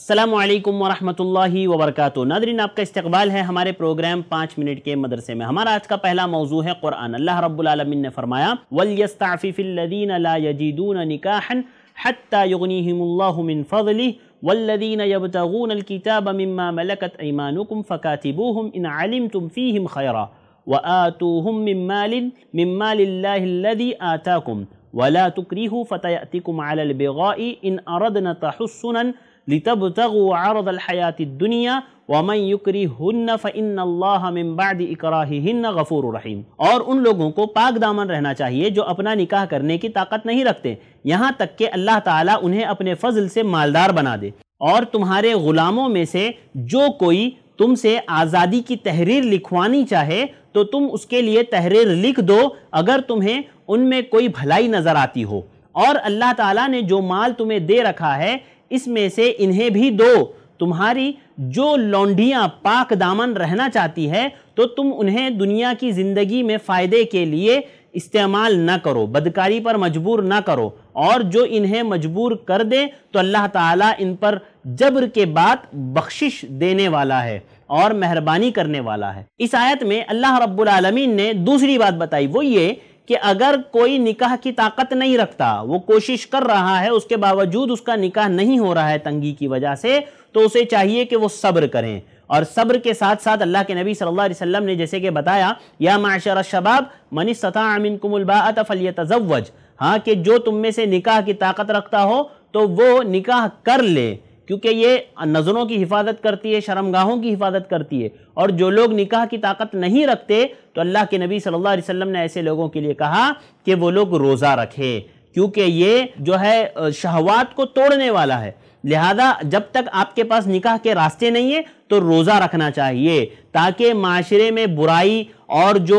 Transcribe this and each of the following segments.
السلام علیکم ورحمت اللہ وبرکاتہ ناظرین آپ کا استقبال ہے ہمارے پروگرام پانچ منٹ کے مدرسے میں ہمارا آج کا پہلا موضوع ہے قرآن اللہ رب العالمین نے فرمایا وَلْيَسْتَعْفِفِ الَّذِينَ لَا يَجِدُونَ نِكَاحًا حَتَّى يُغْنِيهِمُ اللَّهُ مِنْ فَضْلِهِ وَالَّذِينَ يَبْتَغُونَ الْكِتَابَ مِمَّا مَلَكَتْ أَيْمَانُكُمْ فَكَاتِبُوهُمْ إِنْ عَلِمْتُمْ فِيهِمْ خَيْرًا وَآتُوهُمْ مِنْ مَالٍ مِنْ مَالِ اللَّهِ الَّذِي آتَاكُمْ وَلَا تُكْرِهُوا فَتَيَأْتِكُمْ عَلَى الْبِغَاءِ إِنْ أَرَدْنَ تَحُصُّنًا लितब तगरदलहयात दुनिया वमन युक्री हन्न फ़िनबाद इकराहिन्न गफ़ूर रहीम और उन लोगों को पाक दामन रहना चाहिए जो अपना निकाह करने की ताकत नहीं रखते यहाँ तक कि अल्लाह ताला उन्हें अपने फजल से मालदार बना दे और तुम्हारे ग़ुलामों में से जो कोई तुमसे आज़ादी की तहरीर लिखवानी चाहे तो तुम उसके लिए तहरीर लिख दो अगर तुम्हें उनमें कोई भलाई नज़र आती हो और अल्लाह ताला ने जो माल तुम्हें दे रखा है इसमें से इन्हें भी दो तुम्हारी जो लौंडियाँ पाक दामन रहना चाहती है तो तुम उन्हें दुनिया की ज़िंदगी में फ़ायदे के लिए इस्तेमाल ना करो बदकारी पर मजबूर ना करो और जो इन्हें मजबूर कर दे तो अल्लाह ताला इन पर जबर के बाद बख्शिश देने वाला है और मेहरबानी करने वाला है इस आयत में अल्लाह रब्बुल आलमीन ने दूसरी बात बताई वो ये कि अगर कोई निकाह की ताकत नहीं रखता वो कोशिश कर रहा है उसके बावजूद उसका निकाह नहीं हो रहा है तंगी की वजह से तो उसे चाहिए कि वो सब्र करें और सब्र के साथ साथ अल्लाह के नबी सल्लल्लाहु अलैहि वसल्लम ने जैसे कि बताया या माशर शबाब मनी सता अमिन कुमुलबात फलिय तजवज हाँ कि जो तुम में से निकाह की ताकत रखता हो तो वो निकाह कर ले क्योंकि ये नज़रों की हिफाजत करती है शर्मगाहों की हिफाजत करती है और जो लोग निकाह की ताकत नहीं रखते तो अल्लाह के नबी सल्लल्लाहु अलैहि वसल्लम ने ऐसे लोगों के लिए कहा कि वो लोग रोज़ा रखें क्योंकि ये जो है शहवात को तोड़ने वाला है लिहाजा जब तक आपके पास निकाह के रास्ते नहीं है तो रोज़ा रखना चाहिए ताकि माशरे में बुराई और जो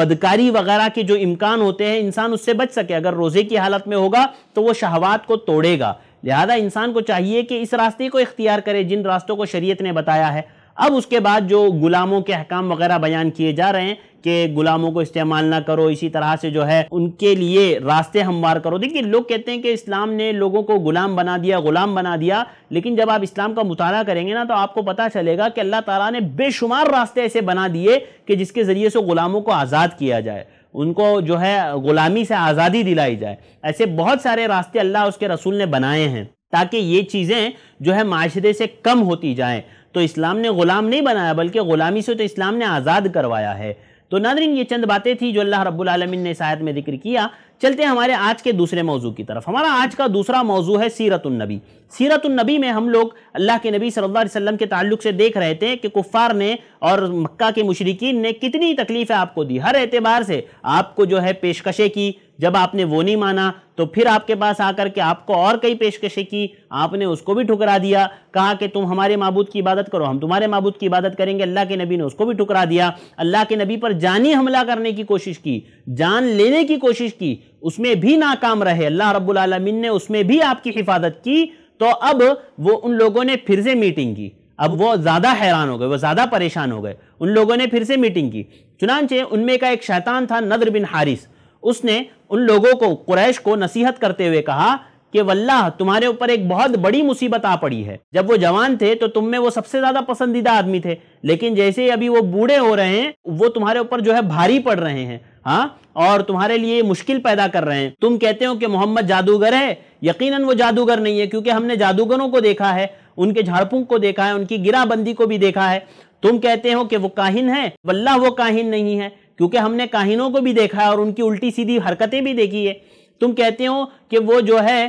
बदकारी वगैरह के जो इम्कान होते हैं इंसान उससे बच सके अगर रोज़े की हालत में होगा तो वो शहवात को तोड़ेगा लिहाजा इंसान को चाहिए कि इस रास्ते को इख्तियार करे जिन रास्तों को शरीयत ने बताया है अब उसके बाद जो गुलामों के अहकाम वगैरह बयान किए जा रहे हैं कि गुलामों को इस्तेमाल ना करो इसी तरह से जो है उनके लिए रास्ते हमवार करो देखिए लोग कहते हैं कि इस्लाम ने लोगों को गुलाम बना दिया गुलाम बना दिया लेकिन जब आप इस्लाम का मुताला करेंगे ना तो आपको पता चलेगा कि अल्लाह ताला ने बेशुमार रास्ते ऐसे बना दिए कि जिसके ज़रिए से गुलामों को आज़ाद किया जाए उनको जो है ग़ुलामी से आज़ादी दिलाई जाए ऐसे बहुत सारे रास्ते अल्लाह उसके रसूल ने बनाए हैं ताकि ये चीज़ें जो है माशरे से कम होती जाएँ तो इस्लाम ने ग़ुलाम नहीं बनाया बल्कि ग़ुलामी से तो इस्लाम ने आज़ाद करवाया है तो नादरीन ये चंद बातें थी जो अल्लाह रब्बुल आलमीन ने शायद में जिक्र किया चलते हैं हमारे आज के दूसरे मौजू की तरफ हमारा आज का दूसरा मौजू है सीरतुलनबी सीरतुलनबी में हम लोग अल्लाह के नबी सल्लल्लाहु अलैहि वसल्लम के ताल्लुक से देख रहे थे कि कुफ़ार ने और मक्का के मुशरकिन ने कितनी तकलीफ़ें आपको दी हर एतबार से आपको जो है पेशकशें की जब आपने वो नहीं माना तो फिर आपके पास आकर के आपको और कई पेशकशें की आपने उसको भी ठुकरा दिया कहा कि तुम हमारे महबूद की इबादत करो हम तुम्हारे महबूद की इबादत करेंगे अल्लाह के नबी ने उसको भी ठुकरा दिया अल्लाह के नबी पर जानी हमला करने की कोशिश की जान लेने की कोशिश की उसमें भी नाकाम रहे अल्लाह रब्लमिन ने उसमें भी आपकी हिफाजत की तो अब वो उन लोगों ने फिर से मीटिंग की अब वो ज़्यादा हैरान हो गए वो ज़्यादा परेशान हो गए उन लोगों ने फिर से मीटिंग की चुनानचे उनमें का एक शैतान था नदर बिन हारिस उसने उन लोगों को कुरैश को नसीहत करते हुए कहा कि वल्लाह तुम्हारे ऊपर एक बहुत बड़ी मुसीबत आ पड़ी है जब वो जवान थे तो तुम में वो सबसे ज्यादा पसंदीदा आदमी थे लेकिन जैसे ही अभी वो बूढ़े हो रहे हैं वो तुम्हारे ऊपर जो है भारी पड़ रहे हैं हाँ और तुम्हारे लिए मुश्किल पैदा कर रहे हैं तुम कहते हो कि मोहम्मद जादूगर है यकीनन वो जादूगर नहीं है क्योंकि हमने जादूगरों को देखा है उनके झाड़पूंक को देखा है उनकी गिराबंदी को भी देखा है तुम कहते हो कि वो काहिन है वल्लाह वो काहिन नहीं है क्योंकि हमने काहिनों को भी देखा है और उनकी उल्टी सीधी हरकतें भी देखी है तुम कहते हो कि वो जो है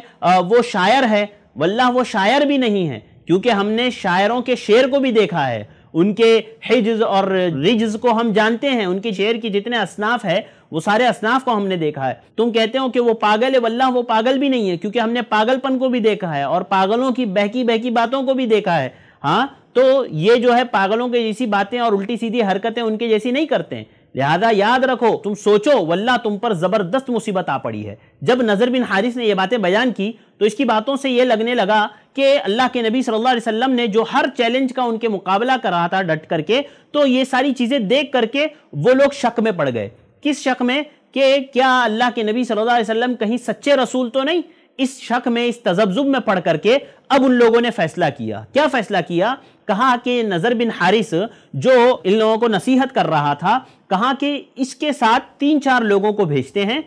वो शायर है वल्लाह वो शायर भी नहीं है क्योंकि हमने शायरों के शेर को भी देखा है उनके हिज और रिजज को हम जानते हैं उनके शेर की जितने असनाफ है वो सारे असनाफ को हमने देखा है तुम कहते हो कि वो पागल है वल्लाह वो पागल भी नहीं है क्योंकि हमने पागलपन को भी देखा है और पागलों की बहकी बहकी बातों को भी देखा है हाँ तो ये जो है पागलों के जैसी बातें और उल्टी सीधी हरकतें उनके जैसी नहीं करते हैं लिहाजा याद रखो तुम सोचो वल्ला तुम पर ज़बरदस्त मुसीबत आ पड़ी है जब नज़र बिन हारिस ने यह बातें बयान की तो इसकी बातों से ये लगने लगा कि अल्लाह के नबी सल्लल्लाहु अलैहि वसल्लम ने जो हर चैलेंज का उनके मुकाबला कर रहा था डट करके तो ये सारी चीज़ें देख करके वो लोग शक में पड़ गए किस शक में कि क्या अल्लाह के नबी सल्लल्लाहु अलैहि वसल्लम कहीं सच्चे रसूल तो नहीं इस शक में इस तजब्जुब में पढ़ करके अब उन लोगों ने फैसला किया क्या फैसला किया कहा कि नज़र बिन हारिस जो इन लोगों को नसीहत कर रहा था कहा कि इसके साथ तीन चार लोगों को भेजते हैं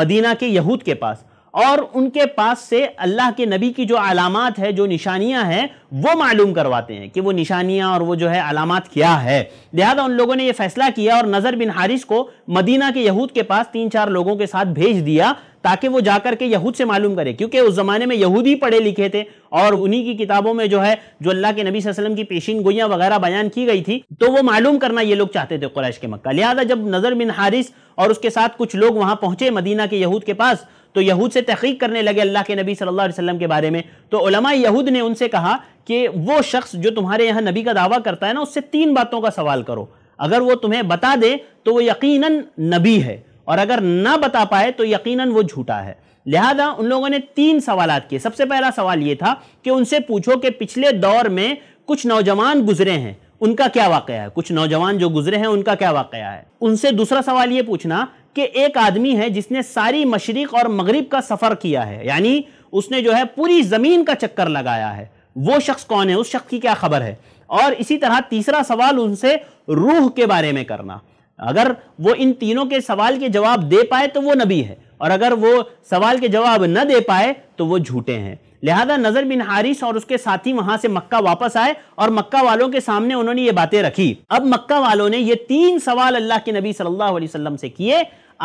मदीना के यहूद के पास और उनके पास से अल्लाह के नबी की जो अलामत है जो निशानियां हैं वो मालूम करवाते हैं कि वो निशानियां और वो जो है अलामत क्या है लिहाजा उन लोगों ने ये फैसला किया और नज़र बिन हारिस को मदीना के यहूद के पास तीन चार लोगों के साथ भेज दिया ताकि वो जाकर के यहूद से मालूम करे क्योंकि उस ज़माने में यहूदी पढ़े लिखे थे और उन्हीं की किताबों में जो है जो अल्लाह के नबी वसल्लम की पेशीन गोइयाँ वगैरह बयान की गई थी तो वो मालूम करना ये लोग चाहते थे कुरैश के मक्का लिहाजा जब नज़र बिन हारिस और उसके साथ कुछ लोग वहाँ पहुँचे मदीना के यहूद के पास तो यहूद से तहकीक करने लगे अल्लाह के नबी सल्लल्लाहु अलैहि वसल्लम के बारे में तो उलमा यहूद ने उनसे कहा कि वो शख्स जो तुम्हारे यहाँ नबी का दावा करता है ना उससे तीन बातों का सवाल करो अगर वो तुम्हें बता दे तो वो यकीनन नबी है और अगर ना बता पाए तो यकीनन वो झूठा है लिहाजा उन लोगों ने तीन सवाल किए सबसे पहला सवाल ये था कि उनसे पूछो कि पिछले दौर में कुछ नौजवान गुजरे हैं उनका क्या वाक़ है कुछ नौजवान जो गुजरे हैं उनका क्या वाक़ है उनसे दूसरा सवाल ये पूछना कि एक आदमी है जिसने सारी मशरक़ और मगरब का सफ़र किया है यानी उसने जो है पूरी ज़मीन का चक्कर लगाया है वो शख्स कौन है उस शख्स की क्या खबर है और इसी तरह तीसरा सवाल उनसे रूह के बारे में करना अगर वो इन तीनों के सवाल के जवाब दे पाए तो वो नबी है और अगर वो सवाल के जवाब न दे पाए तो वो झूठे हैं लिहाजा नज़र बिन हारिस और उसके साथी वहां से मक्का वापस आए और मक्का वालों के सामने उन्होंने ये बातें रखी अब मक्का वालों ने ये तीन सवाल अल्लाह के नबी सल्लल्लाहु अलैहि वसल्लम से किए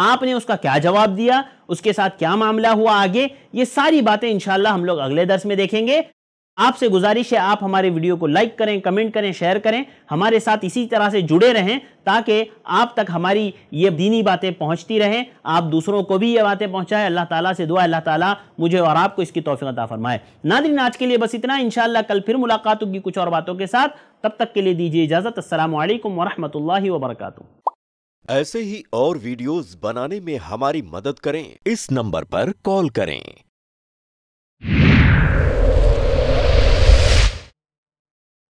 आपने उसका क्या जवाब दिया उसके साथ क्या मामला हुआ आगे ये सारी बातें इंशाल्लाह हम लोग अगले दर्स में देखेंगे आपसे गुजारिश है आप हमारे वीडियो को लाइक करें कमेंट करें शेयर करें हमारे साथ इसी तरह से जुड़े रहें ताकि आप तक हमारी ये दीनी बातें पहुंचती रहें आप दूसरों को भी ये बातें पहुंचाएं अल्लाह ताला से दुआ अल्लाह ताला मुझे और आपको इसकी तोफ़ी अता फरमाए नादरीन आज के लिए बस इतना इंशाल्लाह कल फिर मुलाकात होगी कुछ और बातों के साथ तब तक के लिए दीजिए इजाज़त असल वरहमल वबरक ऐसे ही और वीडियोज़ बनाने में हमारी मदद करें इस नंबर पर कॉल करें